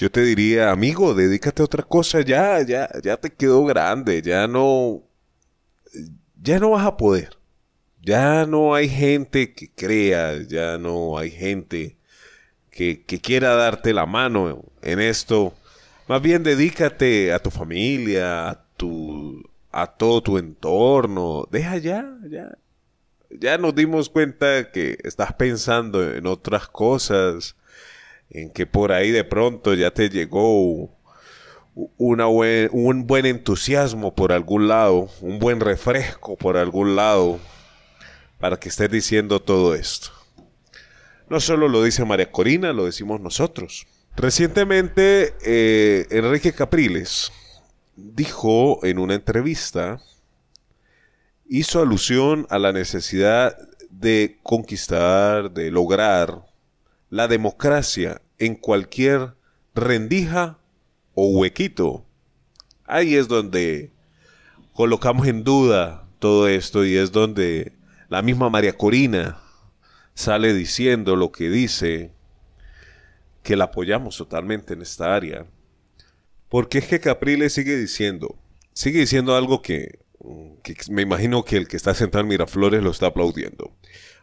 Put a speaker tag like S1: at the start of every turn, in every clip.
S1: yo te diría, amigo, dedícate a otra cosa, ya, ya, ya te quedó grande, ya no, ya no vas a poder. Ya no hay gente que crea, ya no hay gente que, quiera darte la mano en esto. Más bien dedícate a tu familia, a tu, a todo tu entorno. Deja ya, ya. Ya nos dimos cuenta que estás pensando en otras cosas en que por ahí de pronto ya te llegó una un buen entusiasmo por algún lado, un buen refresco por algún lado, para que estés diciendo todo esto. No solo lo dice María Corina, lo decimos nosotros. Recientemente, eh, Enrique Capriles dijo en una entrevista, hizo alusión a la necesidad de conquistar, de lograr la democracia en cualquier rendija o huequito. Ahí es donde colocamos en duda todo esto y es donde la misma María Corina sale diciendo lo que dice, que la apoyamos totalmente en esta área. Porque es que Capriles sigue diciendo, sigue diciendo algo que, me imagino que el que está sentado en Miraflores lo está aplaudiendo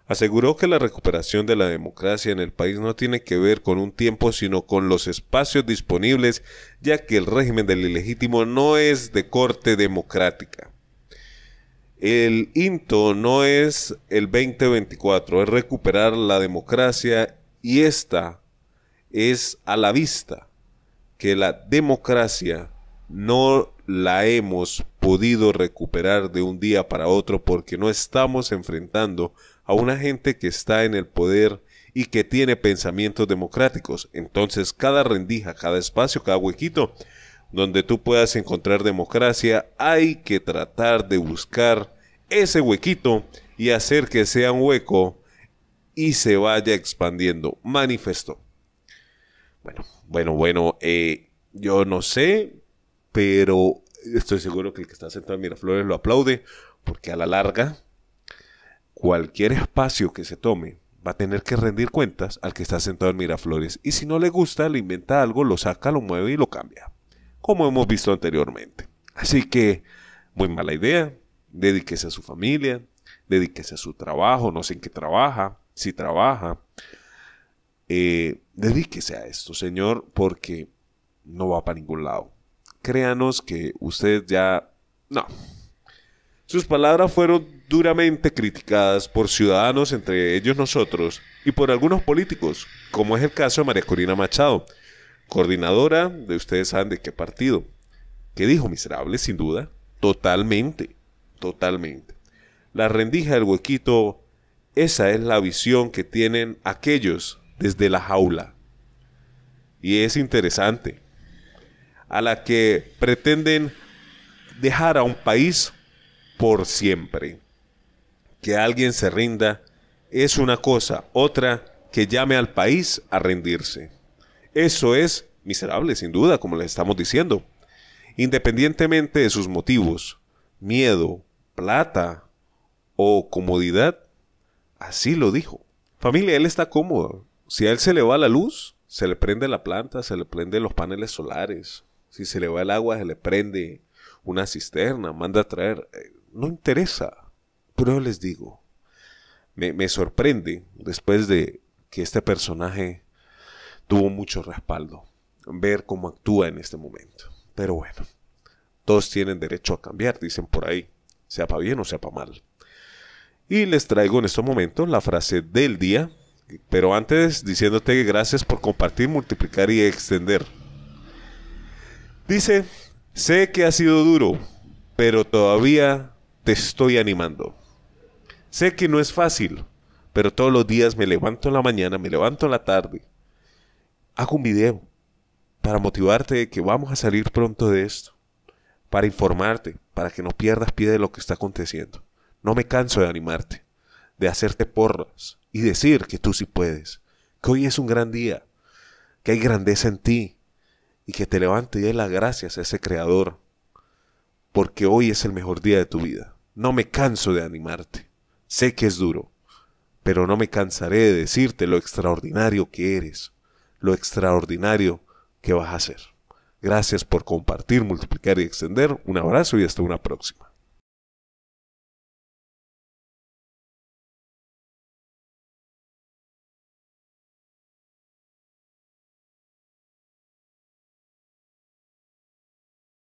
S1: aseguró que la recuperación de la democracia en el país no tiene que ver con un tiempo, sino con los espacios disponibles, ya que el régimen del ilegítimo no es de corte democrática. El INTO no es el 2024, es recuperar la democracia y esta es a la vista que la democracia no la hemos podido recuperar de un día para otro porque no estamos enfrentando a una gente que está en el poder y que tiene pensamientos democráticos. Entonces cada rendija, cada espacio, cada huequito donde tú puedas encontrar democracia, hay que tratar de buscar ese huequito y hacer que sea un hueco y se vaya expandiendo. Manifestó. Bueno, bueno, bueno, eh, yo no sé, pero estoy seguro que el que está sentado en Miraflores lo aplaude, porque a la larga, cualquier espacio que se tome va a tener que rendir cuentas al que está sentado en Miraflores. Y si no le gusta, le inventa algo, lo saca, lo mueve y lo cambia, como hemos visto anteriormente. Así que, muy mala idea, dedíquese a su familia, dedíquese a su trabajo, no sé en qué trabaja, si trabaja. Eh, dedíquese a esto, señor, porque no va para ningún lado créanos que usted ya... No. Sus palabras fueron duramente criticadas por ciudadanos, entre ellos nosotros, y por algunos políticos, como es el caso de María Corina Machado, coordinadora de ustedes saben de qué partido, que dijo miserable, sin duda, totalmente, totalmente. La rendija del huequito, esa es la visión que tienen aquellos desde la jaula. Y es interesante, a la que pretenden dejar a un país por siempre. Que alguien se rinda es una cosa, otra que llame al país a rendirse. Eso es miserable, sin duda, como les estamos diciendo. Independientemente de sus motivos, miedo, plata o comodidad, así lo dijo. Familia, él está cómodo. Si a él se le va la luz, se le prende la planta, se le prenden los paneles solares, si se le va el agua, se le prende una cisterna, manda a traer. Eh, no interesa. Pero les digo, me, me sorprende después de que este personaje tuvo mucho respaldo, ver cómo actúa en este momento. Pero bueno, todos tienen derecho a cambiar, dicen por ahí, sea para bien o sea para mal. Y les traigo en estos momentos la frase del día, pero antes diciéndote gracias por compartir, multiplicar y extender. Dice, sé que ha sido duro, pero todavía te estoy animando. Sé que no es fácil, pero todos los días me levanto en la mañana, me levanto en la tarde. Hago un video para motivarte de que vamos a salir pronto de esto, para informarte, para que no pierdas pie de lo que está aconteciendo. No me canso de animarte, de hacerte porras y decir que tú sí puedes, que hoy es un gran día, que hay grandeza en ti, y que te levante y dé las gracias a ese creador, porque hoy es el mejor día de tu vida. No me canso de animarte. Sé que es duro, pero no me cansaré de decirte lo extraordinario que eres, lo extraordinario que vas a hacer. Gracias por compartir, multiplicar y extender. Un abrazo y hasta una próxima.